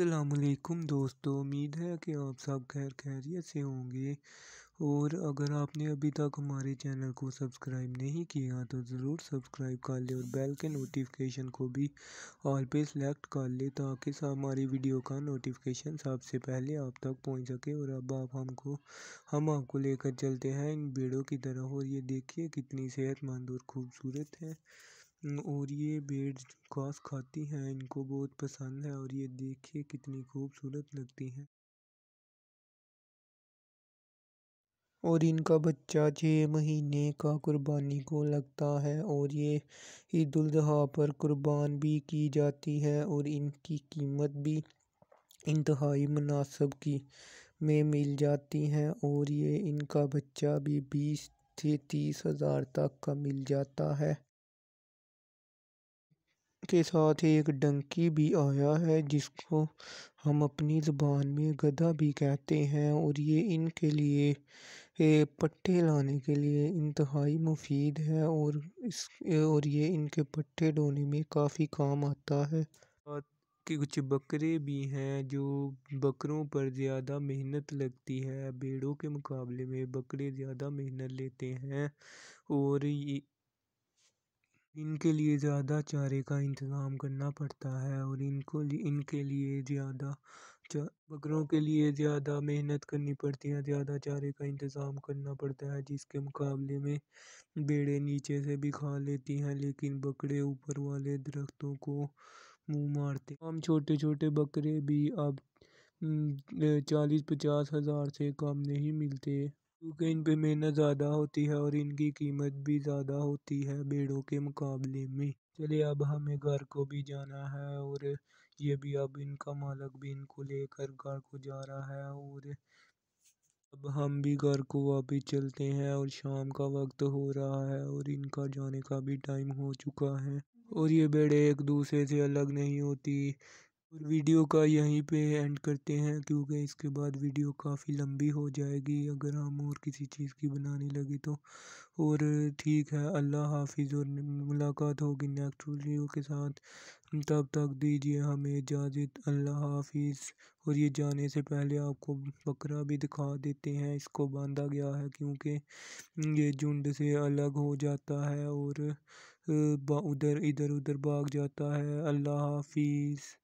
असलकुम दोस्तों उम्मीद है कि आप सब खैर खैरियत से होंगे और अगर आपने अभी तक हमारे चैनल को सब्सक्राइब नहीं किया तो ज़रूर सब्सक्राइब कर ले और बेल के नोटिफिकेशन को भी ऑल पे सेलेक्ट कर ले ताकि हमारी वीडियो का नोटिफिकेशन सबसे पहले आप तक पहुंच सके और अब आप हमको हम आपको लेकर चलते हैं इन भीड़ों की तरह और ये देखिए कितनी सेहतमंद और खूबसूरत है और ये बेड घास खाती हैं इनको बहुत पसंद है और ये देखिए कितनी खूबसूरत लगती हैं और इनका बच्चा छः महीने का कुर्बानी को लगता है और ये ईद उजहा पर कुर्बान भी की जाती है और इनकी कीमत भी इंतहाई मुनासब की में मिल जाती हैं और ये इनका बच्चा भी बीस से तीस हज़ार तक का मिल जाता है के साथ एक डंकी भी आया है जिसको हम अपनी ज़बान में गधा भी कहते हैं और ये इनके लिए ये पट्टे लाने के लिए इंतहाई मुफीद है और इस और ये इनके पट्टे ढोने में काफ़ी काम आता है कि कुछ बकरे भी हैं जो बकरों पर ज़्यादा मेहनत लगती है भेड़ों के मुकाबले में बकरे ज़्यादा मेहनत लेते हैं और ये इनके लिए ज़्यादा चारे का इंतज़ाम करना पड़ता है और इनको इनके लिए ज़्यादा बकरों के लिए ज़्यादा मेहनत करनी पड़ती है ज़्यादा चारे का इंतज़ाम करना पड़ता है जिसके मुकाबले में बेड़े नीचे से भी खा लेती हैं लेकिन बकरे ऊपर वाले दरख्तों को मुँह मारते हम छोटे छोटे बकरे भी अब चालीस पचास हज़ार से कम नहीं मिलते क्योंकि पे मेहनत ज़्यादा होती है और इनकी कीमत भी ज़्यादा होती है भेड़ों के मुकाबले में चलिए अब हमें घर को भी जाना है और ये भी अब इनका मालक भी इनको लेकर घर को जा रहा है और अब हम भी घर को वापस चलते हैं और शाम का वक्त हो रहा है और इनका जाने का भी टाइम हो चुका है और ये बेड़े एक दूसरे से अलग नहीं होती और वीडियो का यहीं पे एंड करते हैं क्योंकि इसके बाद वीडियो काफ़ी लंबी हो जाएगी अगर हम और किसी चीज़ की बनाने लगे तो और ठीक है अल्लाह हाफिज़ और मुलाकात होगी नेक्स्ट वीडियो के साथ तब तक दीजिए हमें इजाज़त अल्लाह हाफिज़ और ये जाने से पहले आपको बकरा भी दिखा देते हैं इसको बांधा गया है क्योंकि ये झुंड से अलग हो जाता है और उधर इधर उधर भाग जाता है अल्लाह हाफिज़